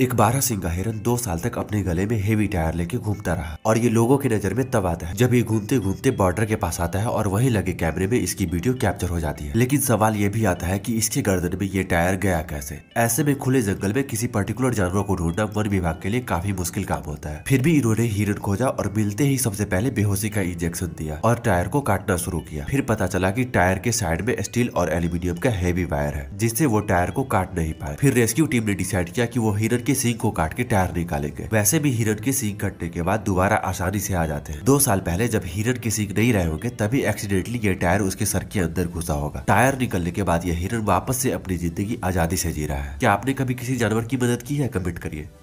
इकबारा सिंह का हिरन दो साल तक अपने गले में हेवी टायर लेके घूमता रहा और ये लोगों की नजर में तब आता है जब ये घूमते घूमते बॉर्डर के पास आता है और वहीं लगे कैमरे में इसकी वीडियो कैप्चर हो जाती है लेकिन सवाल ये भी आता है कि इसके गर्दन में ये टायर गया कैसे ऐसे में खुले जंगल में किसी पर्टिकुलर जानवर को ढूंढना वन विभाग के लिए काफी मुश्किल काम होता है फिर भी इन्होंने हिरन खोजा और मिलते ही सबसे पहले बेहोशी का इंजेक्शन दिया और टायर को काटना शुरू किया फिर पता चला की टायर के साइड में स्टील और एल्यूमिनियम का हैवी वायर है जिससे वो टायर को काट नहीं पाए फिर रेस्क्यू टीम ने डिसाइड किया की वो हिरन के सींग को काट के टायर निकाले गए वैसे भी हिरण के सींग कटने के बाद दोबारा आसानी से आ जाते हैं दो साल पहले जब हिरण के सींग नहीं रहे होंगे तभी एक्सीडेंटली ये टायर उसके सर के अंदर घुसा होगा टायर निकलने के बाद यह हिरण वापस से अपनी जिंदगी आजादी से जी रहा है क्या आपने कभी किसी जानवर की मदद की है कमेंट करिए